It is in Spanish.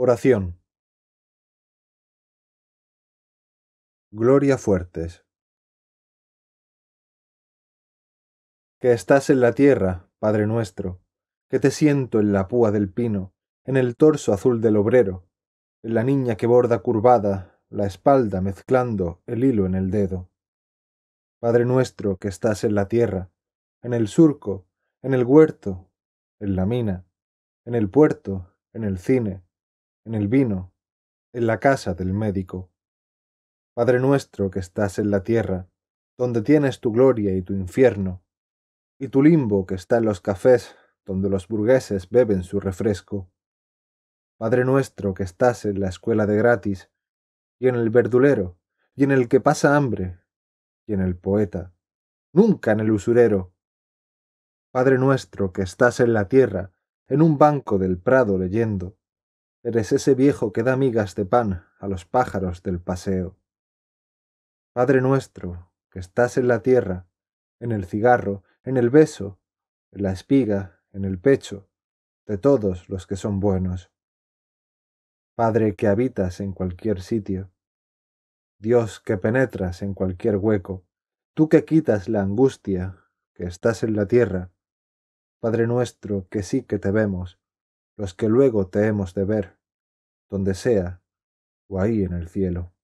Oración. Gloria Fuertes. Que estás en la tierra, Padre nuestro, que te siento en la púa del pino, en el torso azul del obrero, en la niña que borda curvada, la espalda mezclando el hilo en el dedo. Padre nuestro que estás en la tierra, en el surco, en el huerto, en la mina, en el puerto, en el cine, en el vino, en la casa del médico. Padre nuestro que estás en la tierra, donde tienes tu gloria y tu infierno, y tu limbo que está en los cafés, donde los burgueses beben su refresco. Padre nuestro que estás en la escuela de gratis, y en el verdulero, y en el que pasa hambre, y en el poeta, nunca en el usurero. Padre nuestro que estás en la tierra, en un banco del prado leyendo, Eres ese viejo que da migas de pan a los pájaros del paseo. Padre nuestro, que estás en la tierra, en el cigarro, en el beso, en la espiga, en el pecho, de todos los que son buenos. Padre que habitas en cualquier sitio, Dios que penetras en cualquier hueco, tú que quitas la angustia, que estás en la tierra, Padre nuestro, que sí que te vemos, los que luego te hemos de ver, donde sea, o ahí en el cielo.